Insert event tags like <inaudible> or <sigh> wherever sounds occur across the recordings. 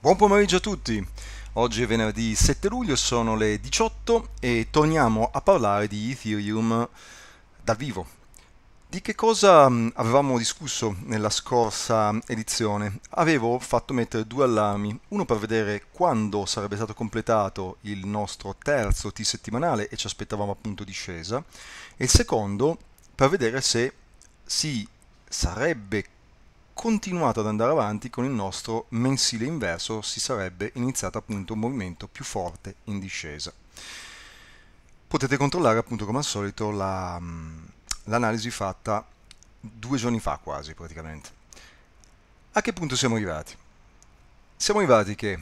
Buon pomeriggio a tutti! Oggi è venerdì 7 luglio, sono le 18 e torniamo a parlare di Ethereum dal vivo. Di che cosa mm, avevamo discusso nella scorsa edizione? Avevo fatto mettere due allarmi, uno per vedere quando sarebbe stato completato il nostro terzo T settimanale e ci aspettavamo appunto discesa, e il secondo per vedere se si sarebbe completato continuato ad andare avanti con il nostro mensile inverso si sarebbe iniziato appunto un movimento più forte in discesa. Potete controllare appunto come al solito mm, l'analisi la, fatta due giorni fa quasi praticamente. A che punto siamo arrivati? Siamo arrivati che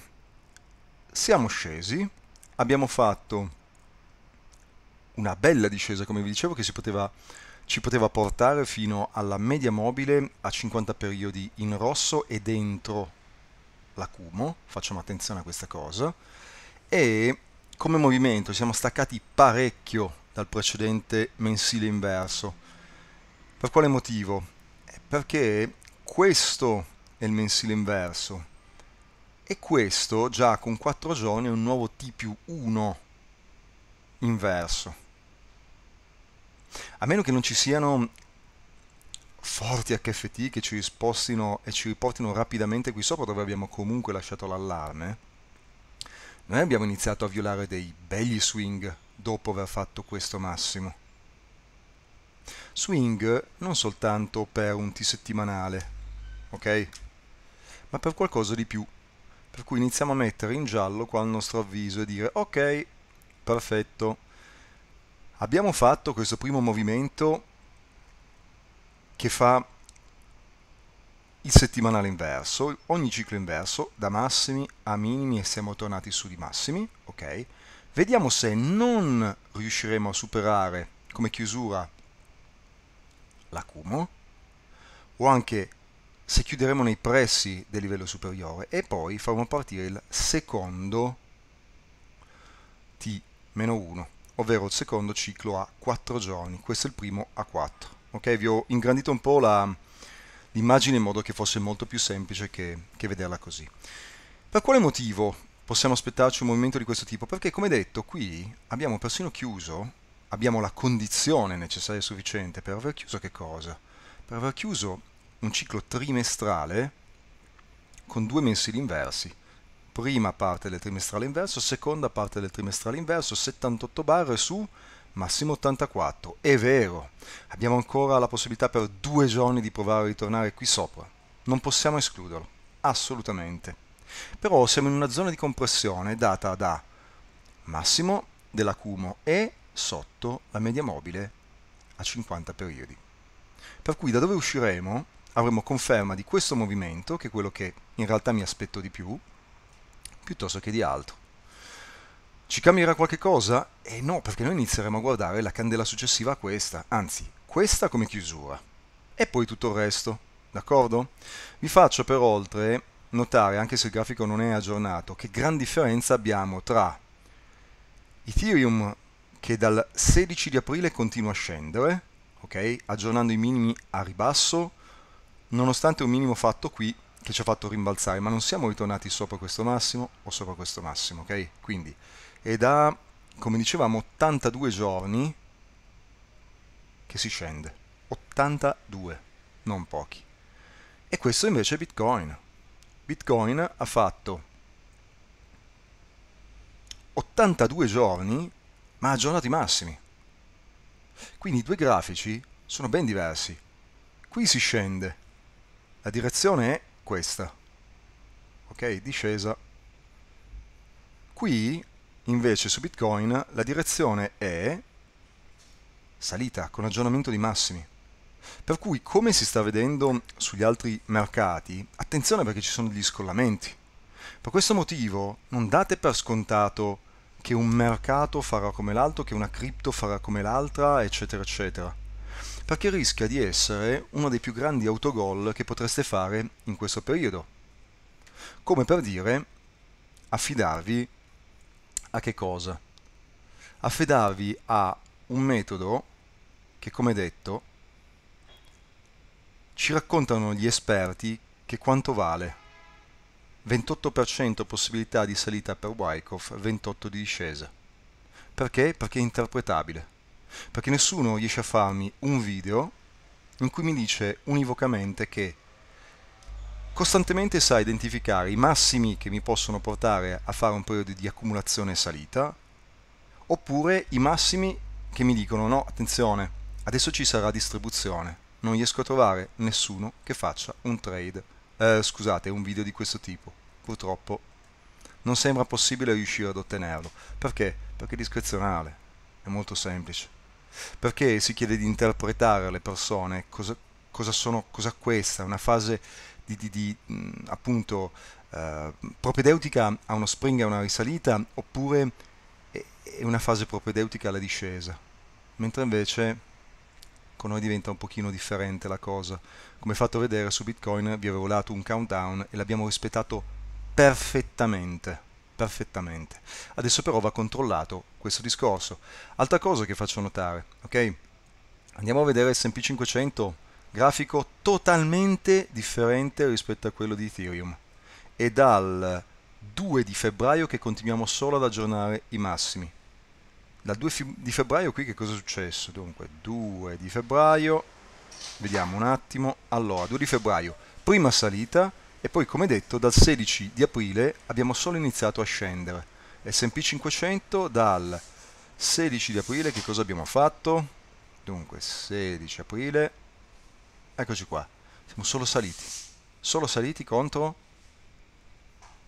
siamo scesi, abbiamo fatto una bella discesa come vi dicevo che si poteva ci poteva portare fino alla media mobile a 50 periodi in rosso e dentro l'acumo, facciamo attenzione a questa cosa, e come movimento siamo staccati parecchio dal precedente mensile inverso. Per quale motivo? Perché questo è il mensile inverso e questo già con 4 giorni è un nuovo T più 1 inverso a meno che non ci siano forti HFT che ci spostino e ci riportino rapidamente qui sopra dove abbiamo comunque lasciato l'allarme, noi abbiamo iniziato a violare dei belli swing dopo aver fatto questo massimo. Swing non soltanto per un T settimanale, ok? Ma per qualcosa di più. Per cui iniziamo a mettere in giallo qua il nostro avviso e dire ok, perfetto, Abbiamo fatto questo primo movimento che fa il settimanale inverso, ogni ciclo inverso, da massimi a minimi e siamo tornati su di massimi, ok? Vediamo se non riusciremo a superare come chiusura l'accumulo o anche se chiuderemo nei pressi del livello superiore e poi faremo partire il secondo T-1 ovvero il secondo ciclo a 4 giorni, questo è il primo a 4. Okay? Vi ho ingrandito un po' l'immagine in modo che fosse molto più semplice che, che vederla così. Per quale motivo possiamo aspettarci un movimento di questo tipo? Perché come detto qui abbiamo persino chiuso, abbiamo la condizione necessaria e sufficiente per aver chiuso che cosa? Per aver chiuso un ciclo trimestrale con due mensili inversi prima parte del trimestrale inverso, seconda parte del trimestrale inverso, 78 barre su massimo 84. È vero, abbiamo ancora la possibilità per due giorni di provare a ritornare qui sopra. Non possiamo escluderlo, assolutamente. Però siamo in una zona di compressione data da massimo dell'acumo e sotto la media mobile a 50 periodi. Per cui da dove usciremo avremo conferma di questo movimento, che è quello che in realtà mi aspetto di più, piuttosto che di altro. Ci cambierà qualche cosa? Eh no, perché noi inizieremo a guardare la candela successiva a questa, anzi, questa come chiusura, e poi tutto il resto, d'accordo? Vi faccio per oltre notare, anche se il grafico non è aggiornato, che gran differenza abbiamo tra Ethereum che dal 16 di aprile continua a scendere, ok? Aggiornando i minimi a ribasso, nonostante un minimo fatto qui che ci ha fatto rimbalzare, ma non siamo ritornati sopra questo massimo o sopra questo massimo, ok? Quindi è da, come dicevamo, 82 giorni che si scende, 82, non pochi. E questo invece è Bitcoin. Bitcoin ha fatto 82 giorni, ma ha giornati massimi. Quindi i due grafici sono ben diversi. Qui si scende, la direzione è questa ok discesa qui invece su bitcoin la direzione è salita con aggiornamento di massimi per cui come si sta vedendo sugli altri mercati attenzione perché ci sono degli scollamenti per questo motivo non date per scontato che un mercato farà come l'altro che una cripto farà come l'altra eccetera eccetera perché rischia di essere uno dei più grandi autogol che potreste fare in questo periodo. Come per dire, affidarvi a che cosa? Affidarvi a un metodo che, come detto, ci raccontano gli esperti che quanto vale. 28% possibilità di salita per Wyckoff, 28% di discesa. Perché? Perché è interpretabile perché nessuno riesce a farmi un video in cui mi dice univocamente che costantemente sa identificare i massimi che mi possono portare a fare un periodo di accumulazione e salita, oppure i massimi che mi dicono no, attenzione, adesso ci sarà distribuzione, non riesco a trovare nessuno che faccia un trade, eh, scusate, un video di questo tipo, purtroppo non sembra possibile riuscire ad ottenerlo, perché? Perché è discrezionale, è molto semplice perché si chiede di interpretare alle persone cosa, cosa, sono, cosa questa, una fase di, di, di appunto eh, propedeutica a uno spring a una risalita oppure è una fase propedeutica alla discesa, mentre invece con noi diventa un pochino differente la cosa. Come fatto vedere su Bitcoin vi avevo dato un countdown e l'abbiamo rispettato perfettamente perfettamente. Adesso però va controllato questo discorso. Altra cosa che faccio notare, ok? Andiamo a vedere S&P 500 grafico totalmente differente rispetto a quello di Ethereum. È dal 2 di febbraio che continuiamo solo ad aggiornare i massimi. Dal 2 di febbraio qui che cosa è successo? Dunque, 2 di febbraio, vediamo un attimo, allora, 2 di febbraio, prima salita, e poi come detto dal 16 di aprile abbiamo solo iniziato a scendere. S&P 500 dal 16 di aprile che cosa abbiamo fatto? Dunque 16 aprile, eccoci qua, siamo solo saliti, solo saliti contro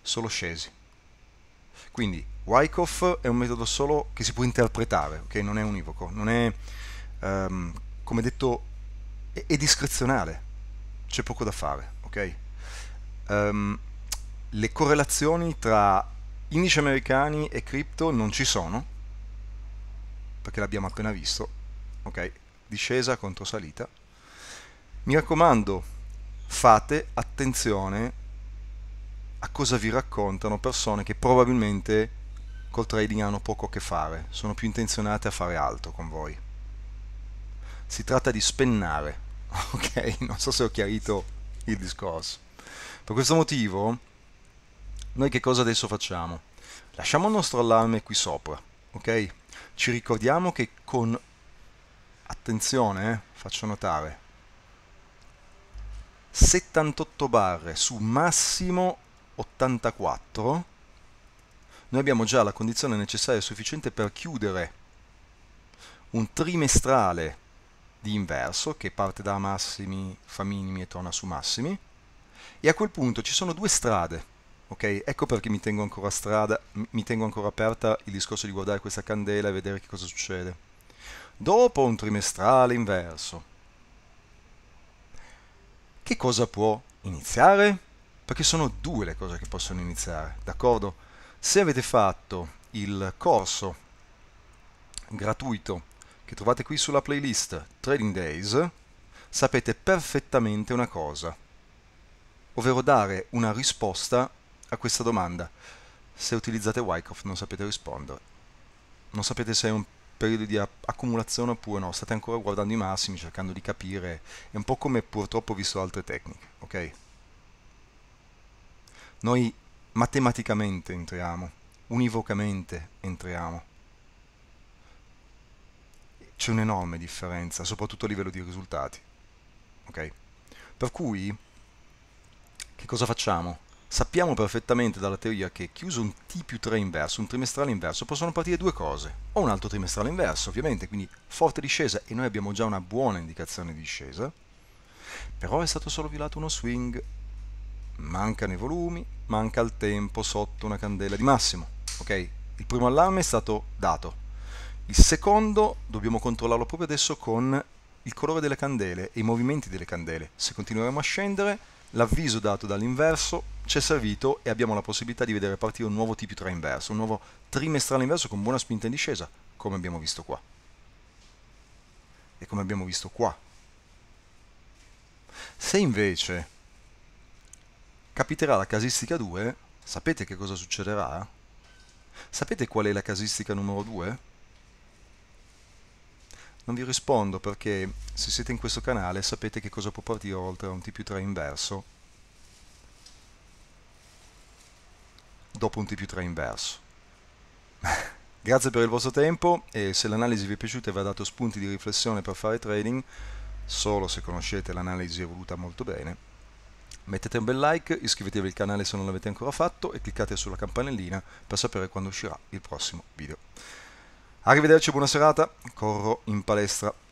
solo scesi. Quindi Wyckoff è un metodo solo che si può interpretare, okay? non è univoco, non è, um, come detto, è, è discrezionale, c'è poco da fare. ok? um, le correlazioni tra indici americani e cripto non ci sono, perché l'abbiamo appena visto, ok? Discesa contro salita. Mi raccomando, fate attenzione a cosa vi raccontano persone che probabilmente col trading hanno poco a che fare, sono più intenzionate a fare altro con voi. Si tratta di spennare, <laughs> ok? Non so se ho chiarito il discorso. Per questo motivo, noi che cosa adesso facciamo? Lasciamo il nostro allarme qui sopra, ok? Ci ricordiamo che con... Attenzione, eh, faccio notare. 78 barre su massimo 84 noi abbiamo già la condizione necessaria e sufficiente per chiudere un trimestrale di inverso che parte da massimi fa minimi e torna su massimi e a quel punto ci sono due strade, ok? Ecco perché mi tengo ancora, strada, mi tengo ancora aperta il discorso di guardare questa candela e vedere che cosa succede. Dopo un trimestrale inverso, che cosa può iniziare? Perché sono due le cose che possono iniziare, d'accordo? Se avete fatto il corso gratuito che trovate qui sulla playlist Trading Days, sapete perfettamente una cosa, ovvero dare una risposta a questa domanda. Se utilizzate Wyckoff non sapete rispondere. Non sapete se è un periodo di accumulazione oppure no, state ancora guardando i massimi, cercando di capire, è un po' come purtroppo ho visto altre tecniche, ok? Noi matematicamente entriamo, univocamente entriamo. C'è un'enorme differenza, soprattutto a livello di risultati, ok? Per cui che cosa facciamo? Sappiamo perfettamente dalla teoria che chiuso un T più 3 inverso, un trimestrale inverso, possono partire due cose. O un altro trimestrale inverso, ovviamente, quindi forte discesa e noi abbiamo già una buona indicazione di discesa. Però è stato solo violato uno swing. Mancano i volumi, manca il tempo sotto una candela di massimo. Ok? Il primo allarme è stato dato. Il secondo dobbiamo controllarlo proprio adesso con il colore delle candele e i movimenti delle candele. Se continueremo a scendere l'avviso dato dall'inverso ci è servito e abbiamo la possibilità di vedere partire un nuovo TP3 inverso, un nuovo trimestrale inverso con buona spinta in discesa, come abbiamo visto qua. E come abbiamo visto qua. Se invece capiterà la casistica 2, sapete che cosa succederà? Sapete qual è la casistica numero 2? Non vi rispondo perché se siete in questo canale sapete che cosa può partire oltre a un T più 3 inverso dopo un T più 3 inverso. <laughs> Grazie per il vostro tempo e se l'analisi vi è piaciuta e vi ha dato spunti di riflessione per fare trading, solo se conoscete l'analisi evoluta molto bene, mettete un bel like, iscrivetevi al canale se non l'avete ancora fatto e cliccate sulla campanellina per sapere quando uscirà il prossimo video. Arrivederci, buona serata, corro in palestra.